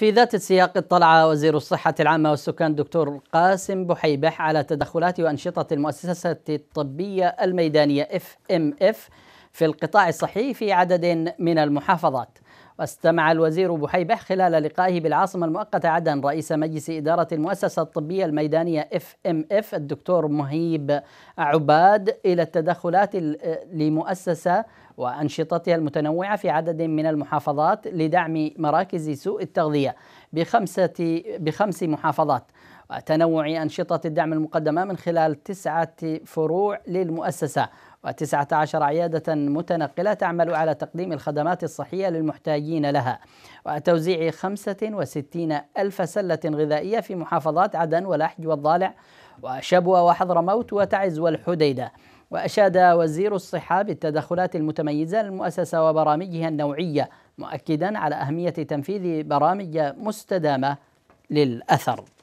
في ذات السياق اطلع وزير الصحة العامة والسكان دكتور قاسم بحيبح على تدخلات وأنشطة المؤسسة الطبية الميدانية FMF في القطاع الصحي في عدد من المحافظات واستمع الوزير بحيبه خلال لقائه بالعاصمة المؤقتة عدن رئيس مجلس إدارة المؤسسة الطبية الميدانية اف ام اف الدكتور مهيب عباد إلى التدخلات لمؤسسة وأنشطتها المتنوعة في عدد من المحافظات لدعم مراكز سوء التغذية بخمسة بخمس محافظات وتنوع أنشطة الدعم المقدمة من خلال تسعة فروع للمؤسسة وتسعة عشر عيادة متنقلة تعمل على تقديم الخدمات الصحية للمحتاجين لها وتوزيع خمسة وستين ألف سلة غذائية في محافظات عدن والأحج والضالع وشبوة وحضرموت وتعز والحديدة وأشاد وزير الصحة بالتدخلات المتميزة للمؤسسة وبرامجها النوعية مؤكدا على أهمية تنفيذ برامج مستدامة للأثر